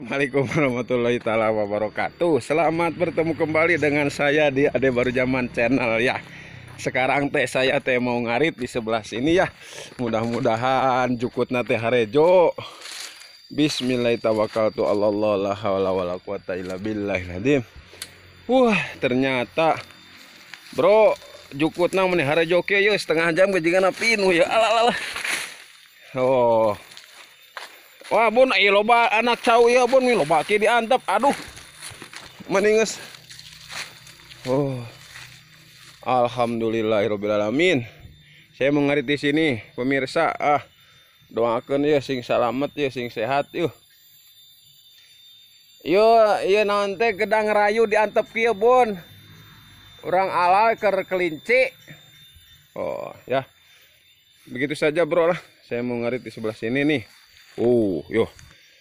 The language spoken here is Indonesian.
Assalamualaikum warahmatullahi taala wabarakatuh. Selamat bertemu kembali dengan saya di Ade Baru Zaman Channel ya. Sekarang teh saya teh mau ngarit di sebelah sini ya. Mudah-mudahan cukupna teh harejo. Bismillahirrahmanirrahim. Allah Wah, ternyata Bro, cukupna meneh harejo ya setengah jam geujengan pinu ya. Alalah. Oh. Wah bun, iya loba anak caw ya, bun, ini iya loba kiri diantep, Aduh, meninges. Oh, Alhamdulillahirobbilalamin. Saya mengarit di sini, pemirsa. Ah, doakan ya, sing selamat ya, sing sehat yuk. Iya. Yo, iya, yo nanti kedang rayu diantep kia bun. Orang ala ker kelinci. Oh ya, begitu saja bro lah. Saya mau ngarit di sebelah sini nih. Oh, yo.